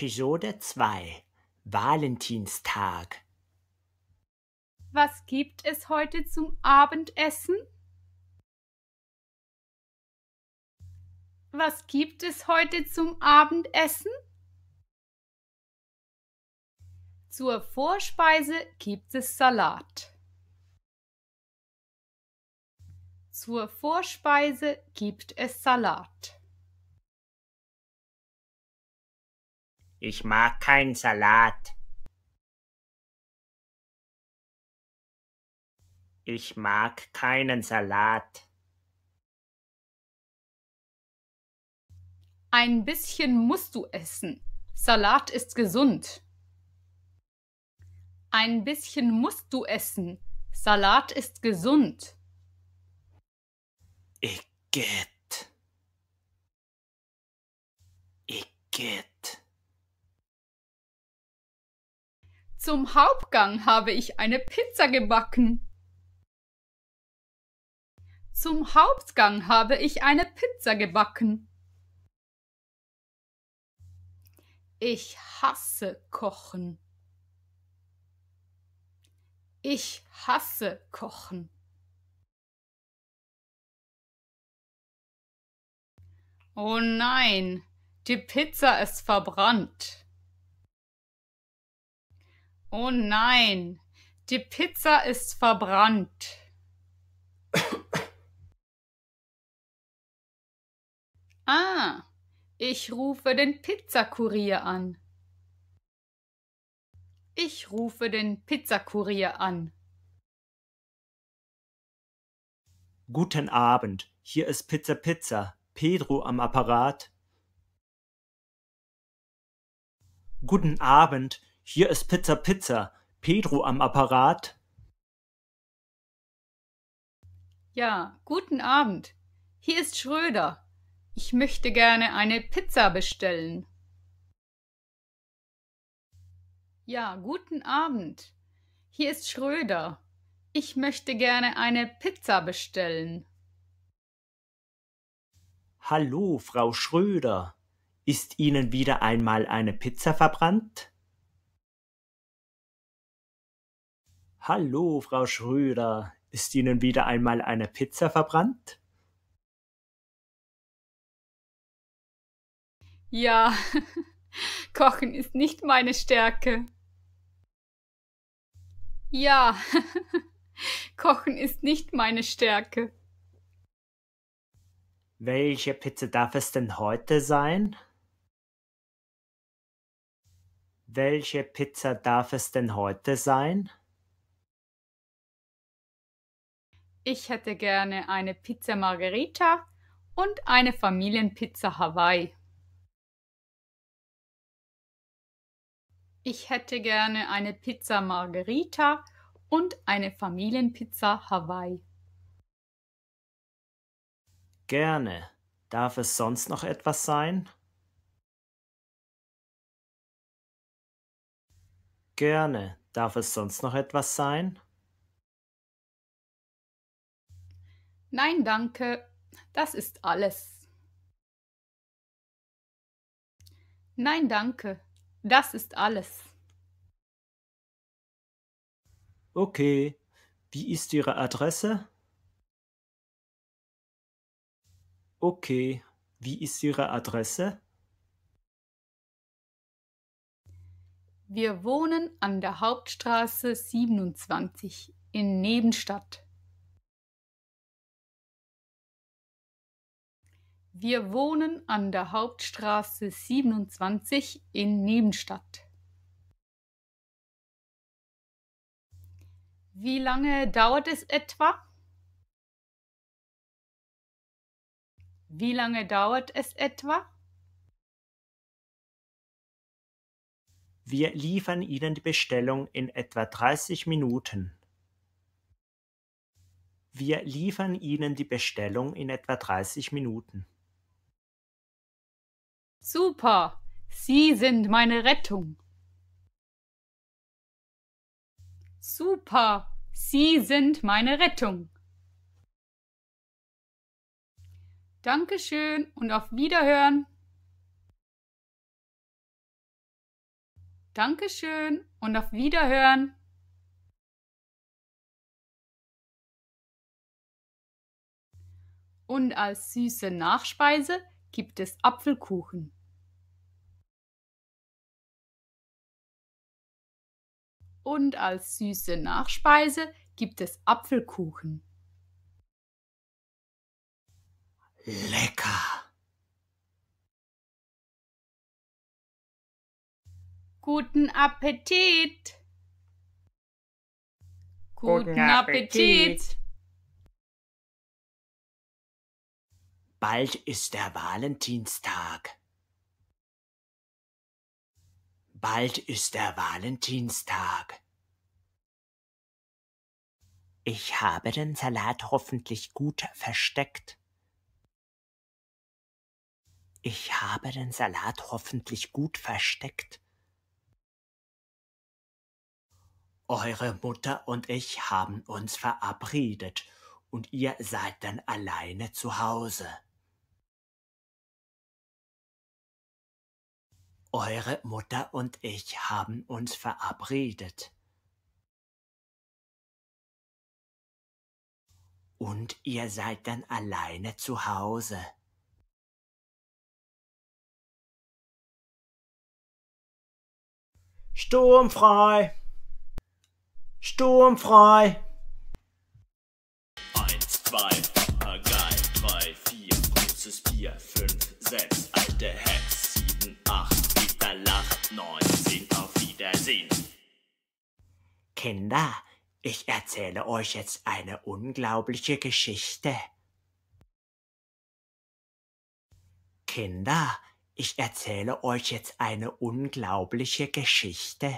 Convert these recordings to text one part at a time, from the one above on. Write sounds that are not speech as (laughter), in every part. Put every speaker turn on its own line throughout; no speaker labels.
Episode 2 Valentinstag.
Was gibt es heute zum Abendessen? Was gibt es heute zum Abendessen? Zur Vorspeise gibt es Salat. Zur Vorspeise gibt
es Salat. Ich mag keinen Salat. Ich mag keinen Salat.
Ein bisschen musst du essen. Salat ist gesund. Ein bisschen musst du essen. Salat ist gesund.
Igitt. Igitt.
Zum Hauptgang habe ich eine Pizza gebacken. Zum Hauptgang habe ich eine Pizza gebacken. Ich hasse Kochen. Ich hasse Kochen. Oh nein, die Pizza ist verbrannt. Oh nein, die Pizza ist verbrannt. (coughs) ah, ich rufe den Pizzakurier an. Ich rufe den Pizzakurier an.
Guten Abend, hier ist Pizza Pizza. Pedro am Apparat.
Guten Abend, hier ist Pizza Pizza. Pedro am Apparat.
Ja, guten Abend. Hier ist Schröder. Ich möchte gerne eine Pizza bestellen. Ja, guten Abend. Hier ist Schröder. Ich möchte gerne eine Pizza bestellen.
Hallo, Frau Schröder. Ist Ihnen wieder einmal eine Pizza verbrannt? Hallo, Frau Schröder, ist Ihnen wieder einmal eine Pizza verbrannt?
Ja, (laughs) Kochen
ist nicht meine Stärke. Ja, (laughs) Kochen ist nicht meine Stärke.
Welche Pizza darf es denn heute sein? Welche Pizza darf es denn heute sein?
Ich hätte gerne eine Pizza Margherita und eine Familienpizza Hawaii. Ich hätte gerne eine Pizza Margherita und eine Familienpizza Hawaii.
Gerne. Darf es sonst noch etwas sein? Gerne. Darf es sonst noch etwas sein?
Nein, danke, das ist alles. Nein, danke, das ist alles.
Okay, wie ist Ihre Adresse? Okay, wie ist Ihre Adresse?
Wir wohnen an der Hauptstraße 27 in Nebenstadt. Wir wohnen an der Hauptstraße 27 in Nebenstadt. Wie lange dauert es etwa? Wie lange dauert es etwa?
Wir liefern Ihnen die Bestellung in etwa 30 Minuten. Wir liefern Ihnen die Bestellung in etwa 30 Minuten.
Super, Sie sind meine Rettung. Super, Sie sind meine Rettung. Dankeschön und auf Wiederhören. Dankeschön und auf Wiederhören. Und als süße Nachspeise gibt es Apfelkuchen. und als süße Nachspeise
gibt es Apfelkuchen. Lecker!
Guten Appetit!
Guten Appetit! Bald ist der Valentinstag.
Bald ist der Valentinstag. Ich habe den Salat hoffentlich gut versteckt. Ich habe den Salat hoffentlich gut versteckt. Eure Mutter und ich haben uns verabredet, und ihr seid dann alleine zu Hause.
Eure Mutter und ich haben uns verabredet. Und ihr seid dann alleine zu Hause. Sturmfrei! Sturmfrei! Eins, zwei, drei.
Kinder, ich erzähle euch jetzt eine unglaubliche Geschichte. Kinder, ich erzähle euch jetzt eine unglaubliche Geschichte.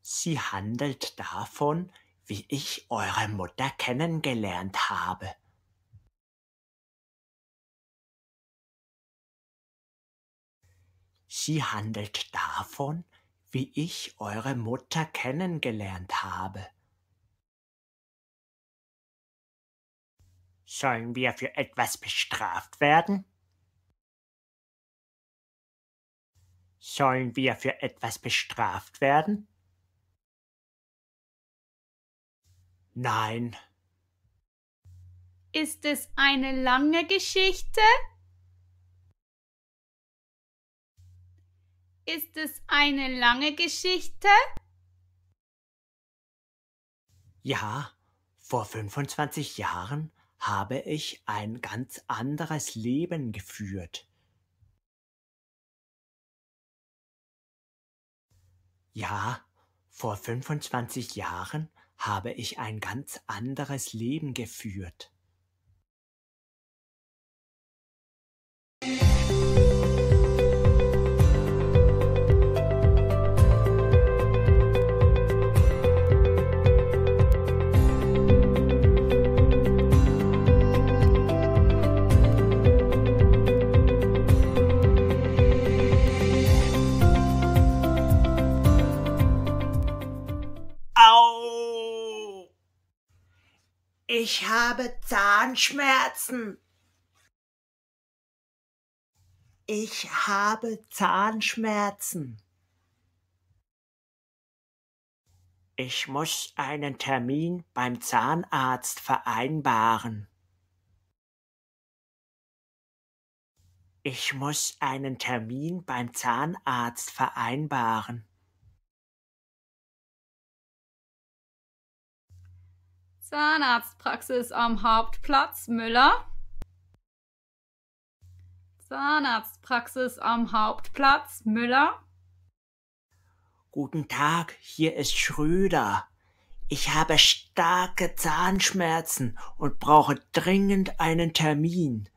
Sie handelt davon, wie ich eure Mutter kennengelernt
habe. Sie handelt davon, wie ich eure
Mutter kennengelernt habe.
Sollen wir für etwas bestraft werden? Sollen wir für etwas bestraft werden? Nein.
Ist es eine lange Geschichte? Ist es eine lange Geschichte?
Ja, vor 25 Jahren habe ich ein ganz anderes Leben geführt. Ja, vor 25 Jahren habe ich ein ganz anderes Leben geführt. Ich
habe Zahnschmerzen. Ich
habe Zahnschmerzen. Ich muss einen Termin beim Zahnarzt vereinbaren. Ich muss einen Termin beim Zahnarzt vereinbaren.
Zahnarztpraxis am Hauptplatz Müller. Zahnarztpraxis am Hauptplatz Müller.
Guten Tag, hier ist Schröder. Ich habe starke Zahnschmerzen
und brauche dringend einen Termin.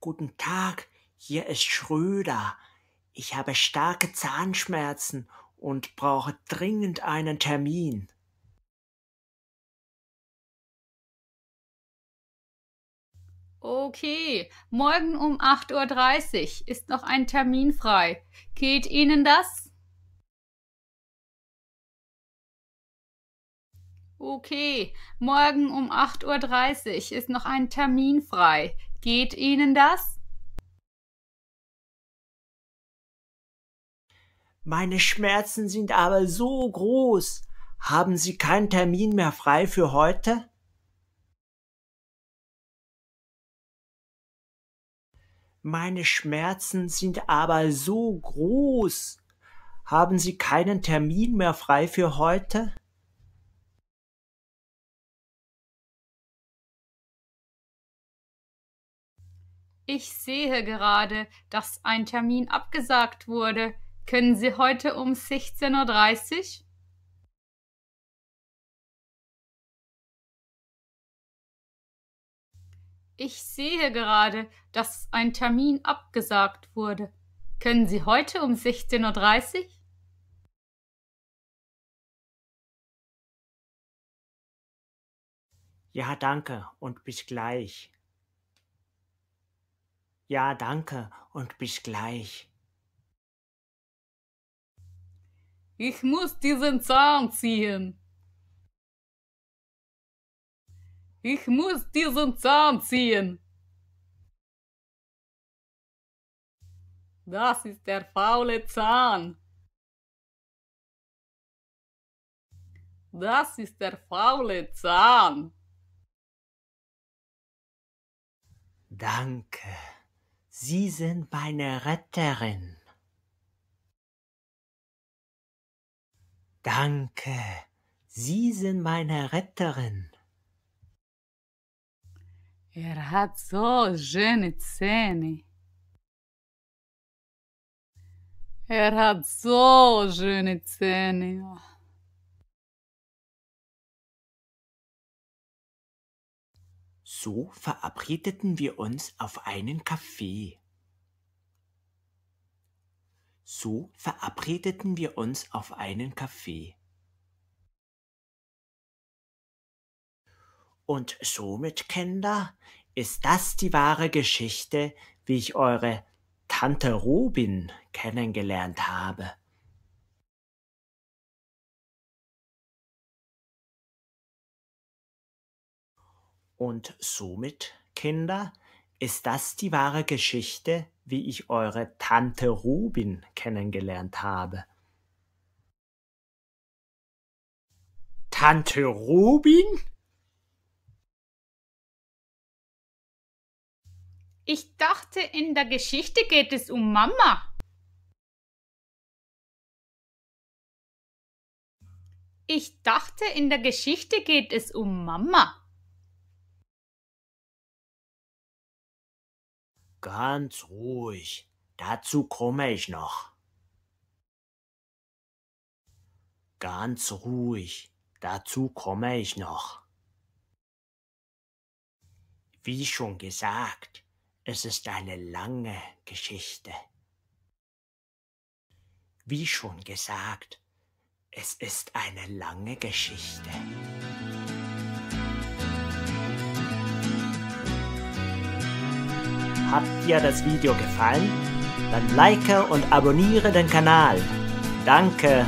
Guten Tag,
hier ist Schröder. Ich habe starke Zahnschmerzen und brauche
dringend einen Termin.
Okay, morgen um 8.30 Uhr ist noch ein Termin frei. Geht Ihnen das? Okay, morgen um 8.30 Uhr ist noch ein Termin frei. Geht Ihnen das?
Meine Schmerzen sind aber
so groß. Haben Sie keinen Termin mehr frei für heute? Meine
Schmerzen sind aber so groß. Haben Sie keinen Termin
mehr frei für heute? Ich sehe gerade,
dass ein Termin abgesagt wurde. Können Sie heute um 16.30
Uhr Ich sehe gerade, dass ein Termin abgesagt
wurde. Können Sie heute um 16.30 Uhr?
Ja, danke und bis gleich. Ja, danke
und bis gleich. Ich muss
diesen Zahn ziehen. Ich muss diesen Zahn ziehen. Das ist der faule Zahn. Das ist der faule Zahn.
Danke. Sie sind meine Retterin.
Danke, Sie sind meine Retterin. Er hat so schöne Zähne.
Er hat so schöne Zähne. So verabredeten wir uns auf einen Kaffee.
So verabredeten wir uns auf einen Kaffee. Und somit, Kinder, ist das die wahre Geschichte, wie ich eure
Tante Robin kennengelernt habe. Und somit, Kinder, ist das die wahre Geschichte, wie
ich eure Tante Rubin kennengelernt habe?
Tante Rubin? Ich dachte, in der Geschichte geht es um Mama.
Ich dachte, in der Geschichte geht es um Mama.
Ganz ruhig, dazu komme ich noch.
Ganz ruhig, dazu komme ich noch. Wie schon gesagt, es ist eine lange Geschichte. Wie schon gesagt, es ist eine lange Geschichte. Hat dir das Video gefallen? Dann like und abonniere den Kanal. Danke!